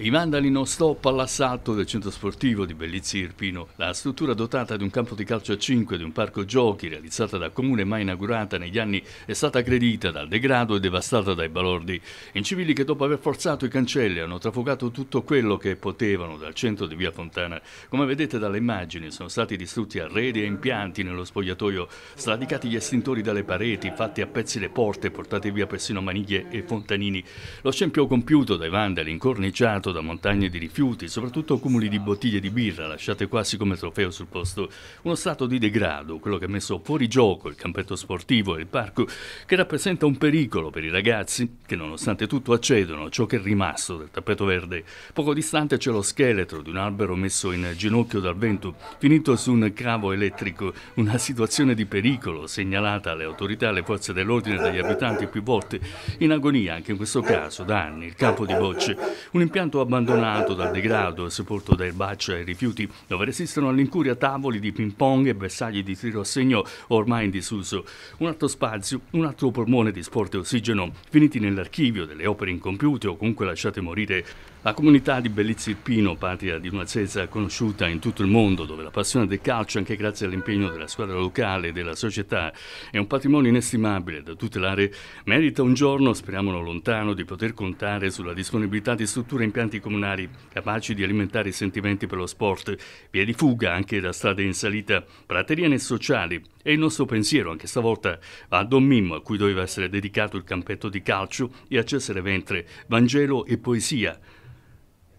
rimandali non stop all'assalto del centro sportivo di Bellizzi Irpino. La struttura dotata di un campo di calcio a 5 e di un parco giochi realizzata dal comune mai inaugurata negli anni è stata aggredita dal degrado e devastata dai balordi. Incivili che dopo aver forzato i cancelli hanno trafugato tutto quello che potevano dal centro di via Fontana. Come vedete dalle immagini sono stati distrutti arredi e impianti nello spogliatoio, sradicati gli estintori dalle pareti, fatti a pezzi le porte, portati via persino maniglie e fontanini. Lo scempio compiuto dai vandali incorniciato sepolto da montagne di rifiuti, soprattutto cumuli di bottiglie di birra lasciate quasi come trofeo sul posto. Uno stato di degrado, quello che ha messo fuori gioco il campetto sportivo e il parco, che rappresenta un pericolo per i ragazzi che nonostante tutto accedono a ciò che è rimasto del tappeto verde. Poco distante c'è lo scheletro di un albero messo in ginocchio dal vento, finito su un cavo elettrico, una situazione di pericolo segnalata alle autorità, alle forze dell'ordine e dagli abitanti più volte, in agonia anche in questo caso da anni il campo di Bocce, un impianto impianto abbandonato dal degrado e sepolto dai baci ai rifiuti, dove resistono all'incuria tavoli di ping pong e bersagli di tiro a segno ormai in disuso. Un altro spazio, un altro polmone di sport e ossigeno, finiti nell'archivio delle opere incompiute o comunque lasciate morire. La comunità di Bellizzi Pino, patria di una Cesa conosciuta in tutto il mondo, dove la passione del calcio, anche grazie all'impegno della squadra locale e della società, è un patrimonio inestimabile da tutelare, merita un giorno, speriamo lontano, di poter contare sulla disponibilità di strutture impiantate impianti comunali capaci di alimentare i sentimenti per lo sport, via di fuga anche da strade in salita, praterie sociali e il nostro pensiero anche stavolta va a Don Mimmo a cui doveva essere dedicato il campetto di calcio e a Cesare Ventre, Vangelo e Poesia,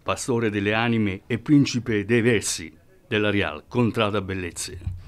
pastore delle anime e principe dei versi della Real Contrada Bellezze.